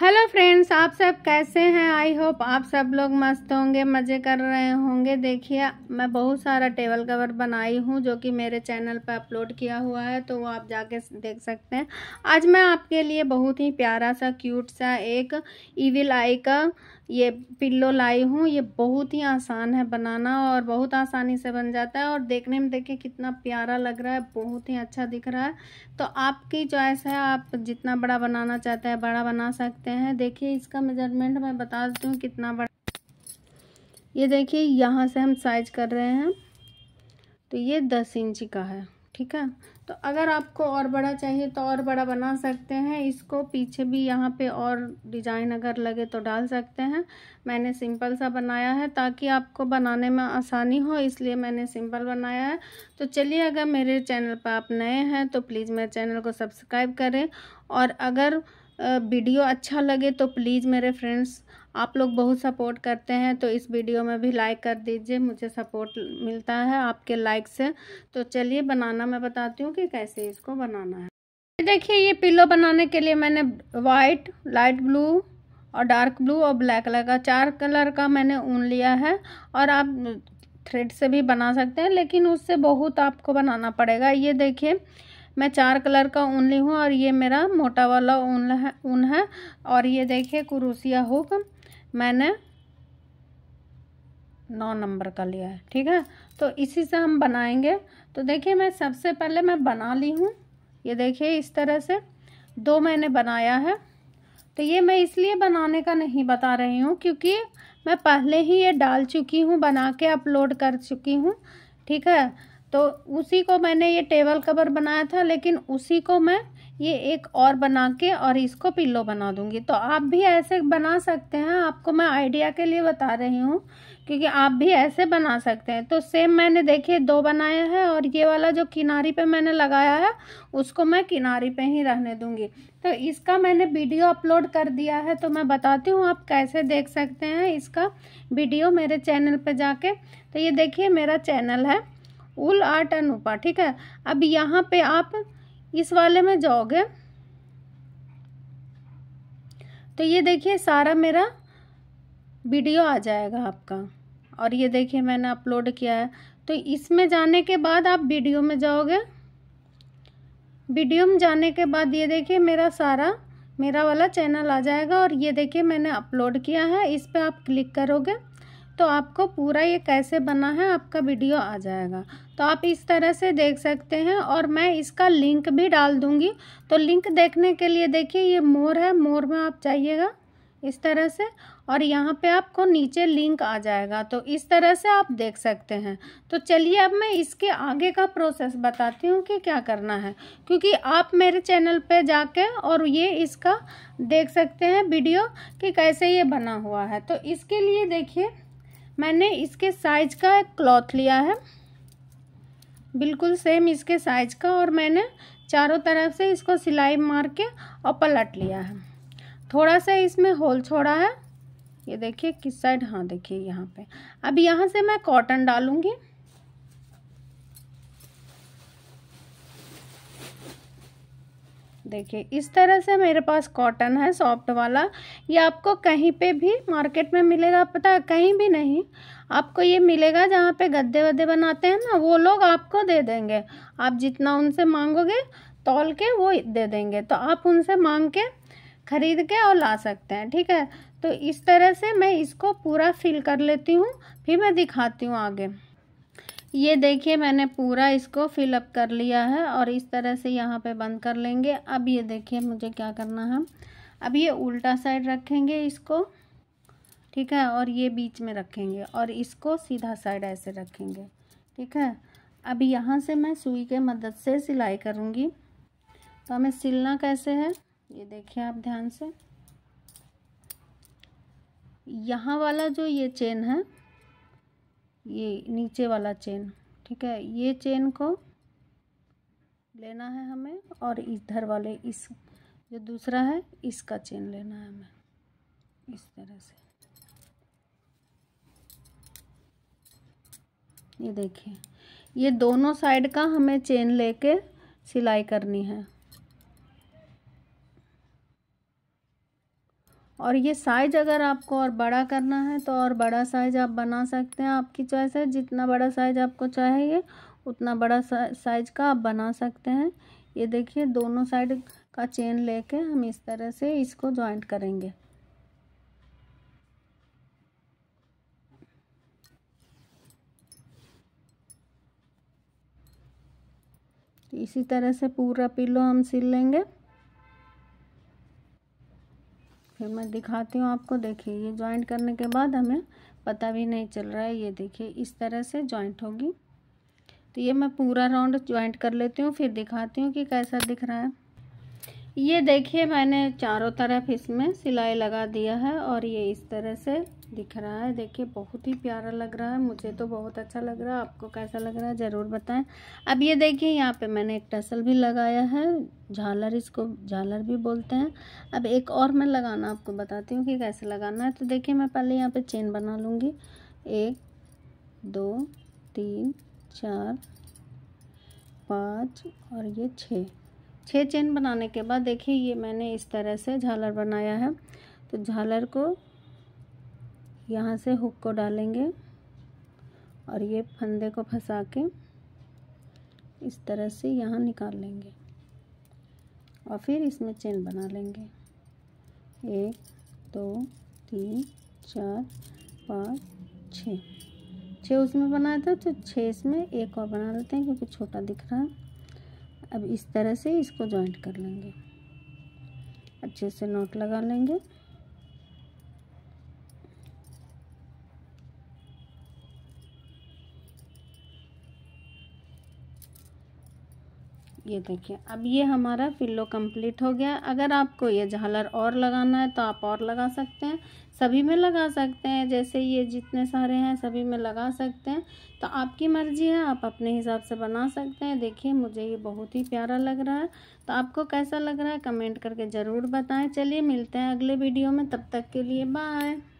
hello friends आप सब कैसे हैं आई होप आप सब लोग मस्त होंगे मज़े कर रहे होंगे देखिए मैं बहुत सारा टेबल कवर बनाई हूँ जो कि मेरे चैनल पर अपलोड किया हुआ है तो वो आप जाके देख सकते हैं आज मैं आपके लिए बहुत ही प्यारा सा क्यूट सा एक ईविल आई का ये पिल्लो लाई हूँ ये बहुत ही आसान है बनाना और बहुत आसानी से बन जाता है और देखने में देखिए कितना प्यारा लग रहा है बहुत ही अच्छा दिख रहा है तो आपकी चॉइस है आप जितना बड़ा बनाना चाहते हैं बड़ा बना सकते हैं देखिए इसका मेजरमेंट मैं बता देती हूँ कितना बड़ा ये देखिए यहाँ से हम साइज कर रहे हैं तो ये दस इंच का है ठीक है तो अगर आपको और बड़ा चाहिए तो और बड़ा बना सकते हैं इसको पीछे भी यहाँ पे और डिजाइन अगर लगे तो डाल सकते हैं मैंने सिंपल सा बनाया है ताकि आपको बनाने में आसानी हो इसलिए मैंने सिंपल बनाया है तो चलिए अगर मेरे चैनल पर आप नए हैं तो प्लीज़ मेरे चैनल को सब्सक्राइब करें और अगर वीडियो अच्छा लगे तो प्लीज़ मेरे फ्रेंड्स आप लोग बहुत सपोर्ट करते हैं तो इस वीडियो में भी लाइक कर दीजिए मुझे सपोर्ट मिलता है आपके लाइक से तो चलिए बनाना मैं बताती हूँ कि कैसे इसको बनाना है देखिए ये पिलो बनाने के लिए मैंने वाइट लाइट ब्लू और डार्क ब्लू और ब्लैक कलर का चार कलर का मैंने ऊन लिया है और आप थ्रेड से भी बना सकते हैं लेकिन उससे बहुत आपको बनाना पड़ेगा ये देखिए मैं चार कलर का ऊन ली हूँ और ये मेरा मोटा वाला ऊन है ऊन है और ये देखिए कुरूसिया हुक मैंने नौ नंबर का लिया है ठीक है तो इसी से हम बनाएंगे तो देखिए मैं सबसे पहले मैं बना ली हूँ ये देखिए इस तरह से दो मैंने बनाया है तो ये मैं इसलिए बनाने का नहीं बता रही हूँ क्योंकि मैं पहले ही ये डाल चुकी हूँ बना के अपलोड कर चुकी हूँ ठीक है तो उसी को मैंने ये टेबल कवर बनाया था लेकिन उसी को मैं ये एक और बना के और इसको पिल्लो बना दूंगी तो आप भी ऐसे बना सकते हैं आपको मैं आइडिया के लिए बता रही हूँ क्योंकि आप भी ऐसे बना सकते हैं तो सेम मैंने देखिए दो बनाया है और ये वाला जो किनारी पे मैंने लगाया है उसको मैं किनारी पे ही रहने दूंगी तो इसका मैंने वीडियो अपलोड कर दिया है तो मैं बताती हूँ आप कैसे देख सकते हैं इसका वीडियो मेरे चैनल पर जाके तो ये देखिए मेरा चैनल है उल आठ अनुपा ठीक है अब यहाँ पे आप इस वाले में जाओगे तो ये देखिए सारा मेरा वीडियो आ जाएगा आपका और ये देखिए मैंने अपलोड किया है तो इसमें जाने के बाद आप वीडियो में जाओगे वीडियो में जाने के बाद ये देखिए मेरा सारा मेरा वाला चैनल आ जाएगा और ये देखिए मैंने अपलोड किया है इस पर आप क्लिक करोगे तो आपको पूरा ये कैसे बना है आपका वीडियो आ जाएगा तो आप इस तरह से देख सकते हैं और मैं इसका लिंक भी डाल दूँगी तो लिंक देखने के लिए देखिए ये मोर है मोर में आप जाइएगा इस तरह से और यहाँ पे आपको नीचे लिंक आ जाएगा तो इस तरह से आप देख सकते हैं तो चलिए अब मैं इसके आगे का प्रोसेस बताती हूँ कि क्या करना है क्योंकि आप मेरे चैनल पे जाके और ये इसका देख सकते हैं वीडियो कि कैसे ये बना हुआ है तो इसके लिए देखिए मैंने इसके साइज का एक क्लॉथ लिया है बिल्कुल सेम इसके साइज का और मैंने चारों तरफ से इसको सिलाई मार के और पलट लिया है थोड़ा सा इसमें होल छोड़ा है ये देखिए किस साइड हाँ देखिए यहाँ पे अब यहाँ से मैं कॉटन डालूँगी देखिए इस तरह से मेरे पास कॉटन है सॉफ्ट वाला ये आपको कहीं पे भी मार्केट में मिलेगा पता कहीं भी नहीं आपको ये मिलेगा जहाँ पे गद्दे वद्दे बनाते हैं ना वो लोग आपको दे देंगे आप जितना उनसे मांगोगे तोल के वो दे देंगे तो आप उनसे मांग के ख़रीद के और ला सकते हैं ठीक है तो इस तरह से मैं इसको पूरा फिल कर लेती हूँ फिर मैं दिखाती हूँ आगे ये देखिए मैंने पूरा इसको फिलअप कर लिया है और इस तरह से यहाँ पे बंद कर लेंगे अब ये देखिए मुझे क्या करना है अब ये उल्टा साइड रखेंगे इसको ठीक है और ये बीच में रखेंगे और इसको सीधा साइड ऐसे रखेंगे ठीक है अब यहाँ से मैं सुई के मदद से सिलाई करूँगी तो हमें सिलना कैसे है ये देखिए आप ध्यान से यहाँ वाला जो ये चेन है ये नीचे वाला चेन ठीक है ये चेन को लेना है हमें और इधर वाले इस जो दूसरा है इसका चेन लेना है हमें इस तरह से ये देखिए ये दोनों साइड का हमें चेन लेके सिलाई करनी है और ये साइज अगर आपको और बड़ा करना है तो और बड़ा साइज आप बना सकते हैं आपकी चॉइस है जितना बड़ा साइज आपको चाहिए उतना बड़ा साइज का आप बना सकते हैं ये देखिए दोनों साइड का चेन लेके हम इस तरह से इसको जॉइंट करेंगे इसी तरह से पूरा पिलो हम सिल लेंगे फिर मैं दिखाती हूँ आपको देखिए ये ज्वाइंट करने के बाद हमें पता भी नहीं चल रहा है ये देखिए इस तरह से जॉइंट होगी तो ये मैं पूरा राउंड ज्वाइंट कर लेती हूँ फिर दिखाती हूँ कि कैसा दिख रहा है ये देखिए मैंने चारों तरफ इसमें सिलाई लगा दिया है और ये इस तरह से दिख रहा है देखिए बहुत ही प्यारा लग रहा है मुझे तो बहुत अच्छा लग रहा है आपको कैसा लग रहा है ज़रूर बताएं अब ये देखिए यहाँ पे मैंने एक टसल भी लगाया है झालर इसको झालर भी बोलते हैं अब एक और मैं लगाना आपको बताती हूँ कि कैसे लगाना है तो देखिए मैं पहले यहाँ पर चेन बना लूँगी एक दो तीन चार पाँच और ये छः छः चेन बनाने के बाद देखिए ये मैंने इस तरह से झालर बनाया है तो झालर को यहाँ से हुक को डालेंगे और ये फंदे को फंसा के इस तरह से यहाँ निकाल लेंगे और फिर इसमें चेन बना लेंगे एक दो तीन चार पाँच छ छः उसमें बनाया था तो छः इसमें एक और बना लेते हैं क्योंकि छोटा दिख रहा है अब इस तरह से इसको जॉइंट कर लेंगे अच्छे से नोट लगा लेंगे ये देखिए अब ये हमारा पिल्लो कंप्लीट हो गया अगर आपको ये झालर और लगाना है तो आप और लगा सकते हैं सभी में लगा सकते हैं जैसे ये जितने सारे हैं सभी में लगा सकते हैं तो आपकी मर्ज़ी है आप अपने हिसाब से बना सकते हैं देखिए मुझे ये बहुत ही प्यारा लग रहा है तो आपको कैसा लग रहा है कमेंट करके ज़रूर बताएं चलिए मिलते हैं अगले वीडियो में तब तक के लिए बाय